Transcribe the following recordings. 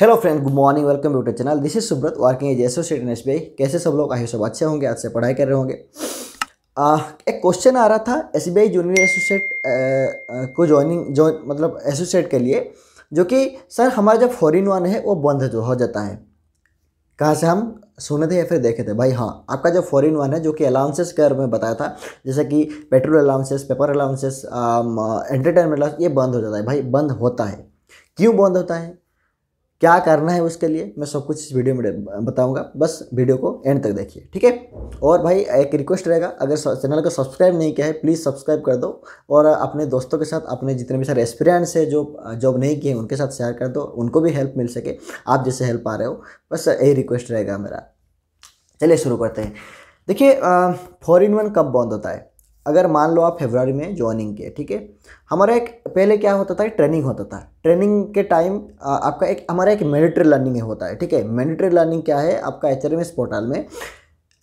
hello friend good morning welcome YouTube channel this is Subrata working as associate in S कैसे सब लोग आए सब अच्छे होंगे आज से पढ़ाई कर रहे होंगे आ, एक क्वेश्चन आ रहा था S B I junior associate को ज्वाइनिंग जॉइन मतलब एसोसिएट के लिए जो कि सर हमारा जो फॉरिन वन है वो बंद जो हो जाता है कहाँ से हम सुने थे या फिर देखे थे भाई हाँ आपका जो फॉरेन वन है जो कि अलाउंसेस के में बताया था जैसे कि petrol allowances paper allowances entertainment allowance ये बंद हो जाता है भाई बंद होता है क्यों बंद होता है क्या करना है उसके लिए मैं सब कुछ इस वीडियो में बताऊंगा बस वीडियो को एंड तक देखिए ठीक है और भाई एक रिक्वेस्ट रहेगा अगर चैनल को सब्सक्राइब नहीं किया है प्लीज़ सब्सक्राइब कर दो और अपने दोस्तों के साथ अपने जितने भी सारे एक्सपीरियंस है जो जॉब नहीं किए उनके साथ शेयर कर दो उनको भी हेल्प मिल सके आप जैसे हेल्प पा रहे हो बस यही रिक्वेस्ट रहेगा मेरा चलिए शुरू करते हैं देखिए फॉर इन वन कब बंद होता है अगर मान लो आप फेबररी में ज्वाइनिंग किए ठीक है हमारा एक पहले क्या होता था ट्रेनिंग होता था ट्रेनिंग के टाइम आपका एक हमारा एक मैंडेटरी लर्निंग होता है ठीक है मैंडेटरी लर्निंग क्या है आपका एच पोर्टल में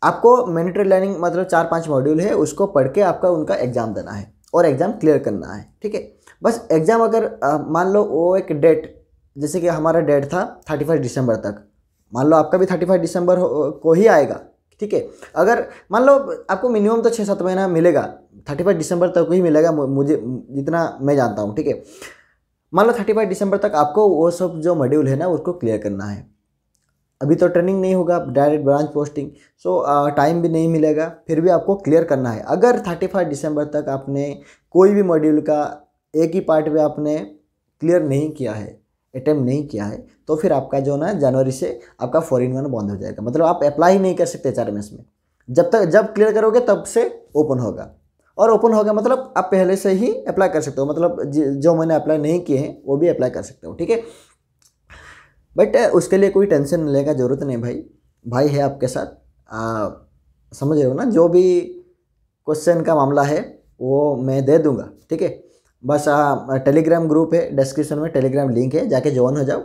आपको मैंडेटरी लर्निंग मतलब चार पाँच मॉड्यूल है उसको पढ़ के आपका उनका एग्ज़ाम देना है और एग्ज़ाम क्लियर करना है ठीक है बस एग्ज़ाम अगर मान लो वो एक डेट जैसे कि हमारा डेट था थर्टी फर्स्ट दिसंबर तक मान लो आपका भी थर्टी दिसंबर को ही आएगा ठीक है अगर मान लो आपको मिनिमम तो छः सात महीना मिलेगा थर्टी फर्स्ट दिसंबर तक ही मिलेगा मुझे जितना मैं जानता हूँ ठीक है मान लो थर्टी फर्स्ट दिसंबर तक आपको वो सब जो मॉड्यूल है ना उसको क्लियर करना है अभी तो ट्रेनिंग नहीं होगा direct branch posting so time भी नहीं मिलेगा फिर भी आपको क्लियर करना है अगर थर्टी फर्स्ट दिसंबर तक आपने कोई भी मॉड्यूल का एक ही पार्ट में आपने क्लियर नहीं किया है अटैम्प्ट नहीं किया है तो फिर आपका जो ना जनवरी से आपका फोर इन वन बंद हो जाएगा मतलब आप अप्लाई नहीं कर सकते चार एम में जब तक जब क्लियर करोगे तब से ओपन होगा और ओपन होगा मतलब आप पहले से ही अप्लाई कर सकते हो मतलब जो मैंने अप्लाई नहीं किए हैं वो भी अप्लाई कर सकते हो ठीक है बट उसके लिए कोई टेंशन लेने का ज़रूरत नहीं भाई भाई है आपके साथ आ, समझ रहे हो ना जो भी क्वेश्चन का मामला है वो मैं दे दूँगा ठीक है बस टेलीग्राम ग्रुप है डिस्क्रिप्शन में टेलीग्राम लिंक है जाके ज्वाइन हो जाओ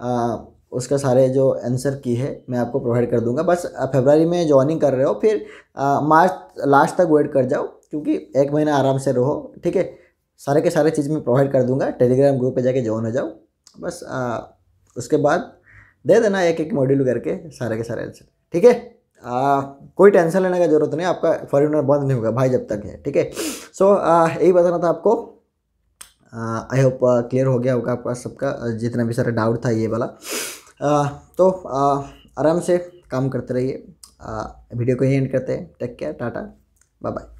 आ, उसका सारे जो आंसर की है मैं आपको प्रोवाइड कर दूंगा बस फेबररी में ज्वाइनिंग कर रहे हो फिर आ, मार्च लास्ट तक वेट कर जाओ क्योंकि एक महीना आराम से रहो ठीक है सारे के सारे चीज़ मैं प्रोवाइड कर दूंगा टेलीग्राम ग्रुप पे जाके ज्वाइन हो जाओ बस आ, उसके बाद दे देना एक एक मॉड्यूल करके सारे के सारे आंसर ठीक है कोई टेंशन लेने का जरूरत नहीं आपका फॉरनर बंद नहीं होगा भाई जब तक है ठीक है सो यही बताना था आपको आई होप क्लियर हो गया होगा आपका सबका जितना भी सारा डाउट था ये वाला uh, तो आराम से काम करते रहिए वीडियो को ही एंड करते हैं take care tata bye bye